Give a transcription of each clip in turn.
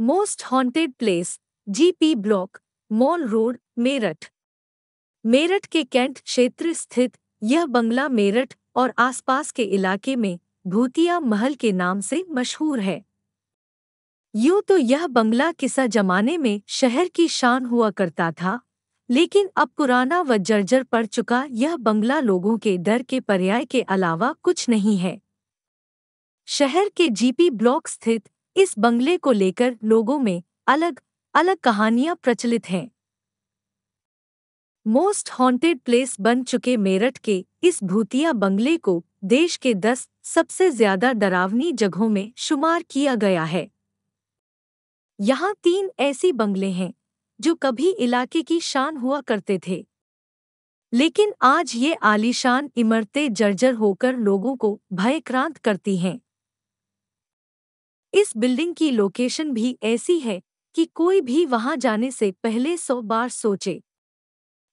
most haunted place GP block mall road Meerut Meerut के cantt क्षेत्र स्थित यह बंगला मेरठ और आसपास के इलाके में भूतिया महल के नाम से मशहूर है यूं तो यह बंगला किसा जमाने में शहर की शान हुआ करता था लेकिन अब पुराना व जर्जर पड़ चुका यह बंगला लोगों के डर के पर्याय के अलावा कुछ नहीं है शहर के जीपी ब्लॉक स्थित इस बंगले को लेकर लोगों में अलग अलग कहानियां प्रचलित हैं मोस्ट हॉन्टेड प्लेस बन चुके मेरठ के इस भूतिया बंगले को देश के दस सबसे ज्यादा डरावनी जगहों में शुमार किया गया है यहाँ तीन ऐसी बंगले हैं जो कभी इलाके की शान हुआ करते थे लेकिन आज ये आलीशान इमरतें जर्जर होकर लोगों को भयक्रांत करती हैं इस बिल्डिंग की लोकेशन भी ऐसी है कि कोई भी वहां जाने से पहले सौ बार सोचे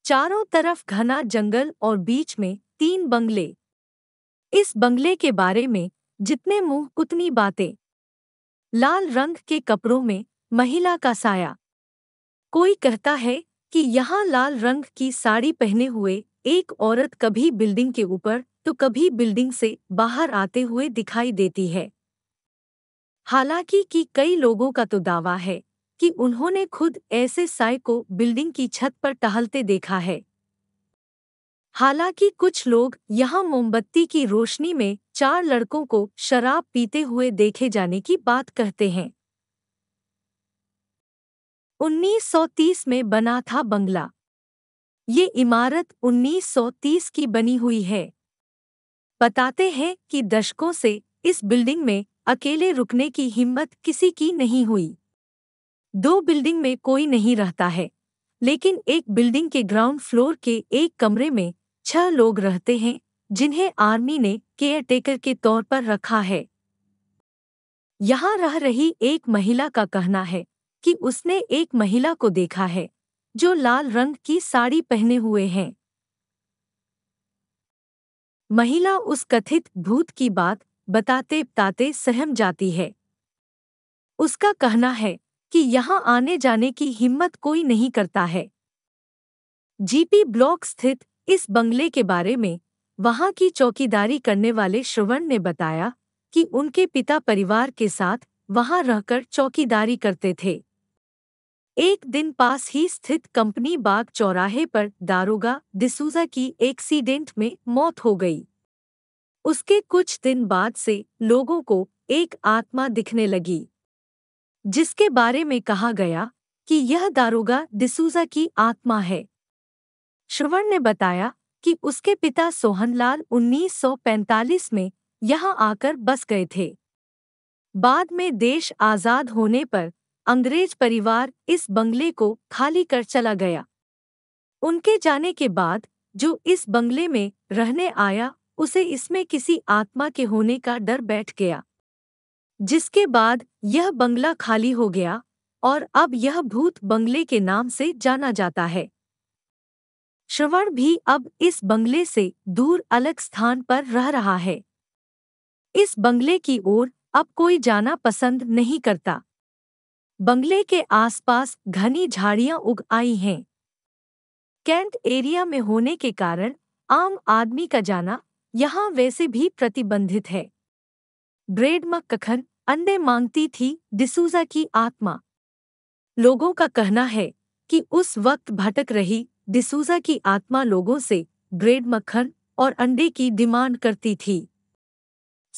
चारों तरफ घना जंगल और बीच में तीन बंगले इस बंगले के बारे में जितने मुंह उतनी बातें लाल रंग के कपड़ों में महिला का साया कोई कहता है कि यहाँ लाल रंग की साड़ी पहने हुए एक औरत कभी बिल्डिंग के ऊपर तो कभी बिल्डिंग से बाहर आते हुए दिखाई देती है हालांकि कि कई लोगों का तो दावा है कि उन्होंने खुद ऐसे साय को बिल्डिंग की छत पर टहलते देखा है हालांकि कुछ लोग यहां मोमबत्ती की रोशनी में चार लड़कों को शराब पीते हुए देखे जाने की बात कहते हैं 1930 में बना था बंगला ये इमारत 1930 की बनी हुई है बताते हैं कि दशकों से इस बिल्डिंग में अकेले रुकने की हिम्मत किसी की नहीं हुई दो बिल्डिंग में कोई नहीं रहता है लेकिन एक बिल्डिंग के ग्राउंड फ्लोर के एक कमरे में छह लोग रहते हैं जिन्हें आर्मी ने टेकर के तौर पर रखा है यहाँ रह रही एक महिला का कहना है कि उसने एक महिला को देखा है जो लाल रंग की साड़ी पहने हुए हैं महिला उस कथित भूत की बात बताते बताते सहम जाती है उसका कहना है कि यहाँ आने जाने की हिम्मत कोई नहीं करता है जीपी ब्लॉक स्थित इस बंगले के बारे में वहां की चौकीदारी करने वाले श्रवण ने बताया कि उनके पिता परिवार के साथ वहां रहकर चौकीदारी करते थे एक दिन पास ही स्थित कंपनी बाग चौराहे पर दारोगा डिसूजा की एक्सीडेंट में मौत हो गई उसके कुछ दिन बाद से लोगों को एक आत्मा दिखने लगी जिसके बारे में कहा गया कि यह दारोगा डिसूजा की आत्मा है श्रवण ने बताया कि उसके पिता सोहनलाल 1945 में यहाँ आकर बस गए थे बाद में देश आज़ाद होने पर अंग्रेज परिवार इस बंगले को खाली कर चला गया उनके जाने के बाद जो इस बंगले में रहने आया उसे इसमें किसी आत्मा के होने का डर बैठ गया जिसके बाद यह बंगला खाली हो गया और अब यह भूत बंगले के नाम से जाना जाता है श्रवण भी अब इस बंगले से दूर अलग स्थान पर रह रहा है इस बंगले की ओर अब कोई जाना पसंद नहीं करता बंगले के आसपास घनी झाड़ियां उग आई हैं कैंट एरिया में होने के कारण आम आदमी का जाना यहाँ वैसे भी प्रतिबंधित है ब्रेड मक्खन अंडे मांगती थी डिसूजा की आत्मा लोगों का कहना है कि उस वक्त भटक रही डिसूजा की आत्मा लोगों से ब्रेड मक्खन और अंडे की डिमांड करती थी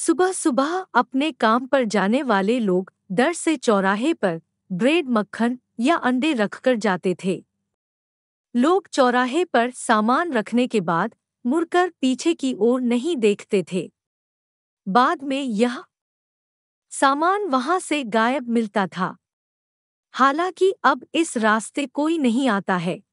सुबह सुबह अपने काम पर जाने वाले लोग डर से चौराहे पर ब्रेड मक्खन या अंडे रखकर जाते थे लोग चौराहे पर सामान रखने के बाद मुड़कर पीछे की ओर नहीं देखते थे बाद में यह सामान वहां से गायब मिलता था हालांकि अब इस रास्ते कोई नहीं आता है